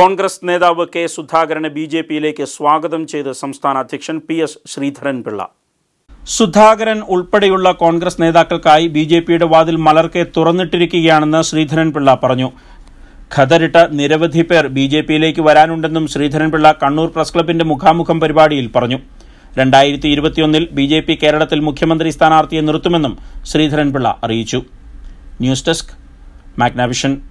കോൺഗ്രസ് നേതാവ് കെ സുധാകരനെ B J പിയിലേക്ക് സ്വാഗതം ചെയ്ത് സംസ്ഥാന അധ്യക്ഷൻ പി എസ് ശ്രീധരൻ പിള്ള സുധാകരൻ ഉൾപ്പെടെയുള്ള കോൺഗ്രസ് നേതാക്കൾക്കായി ബി ജെ പിയുടെ വാതിൽ മലർക്കെ തുറന്നിട്ടിരിക്കുകയാണെന്ന് ശ്രീധരൻ പിള്ള പറഞ്ഞു ഖതറിട്ട നിരവധി പേർ ബി ജെ പിയിലേക്ക് വരാനുണ്ടെന്നും ശ്രീധരൻപിള്ള കണ്ണൂർ പ്രസ് ക്ലബിന്റെ മുഖാമുഖം പരിപാടിയിൽ പറഞ്ഞു രണ്ടായിരത്തി ഇരുപത്തിയൊന്നിൽ ബി ജെ പി കേരളത്തിൽ മുഖ്യമന്ത്രി സ്ഥാനാർത്ഥിയെ നിർത്തുമെന്നും ശ്രീധരൻപിള്ള അറിയിച്ചു ന്യൂസ് ഡെസ്ക് മാഗ്നാവിഷൻ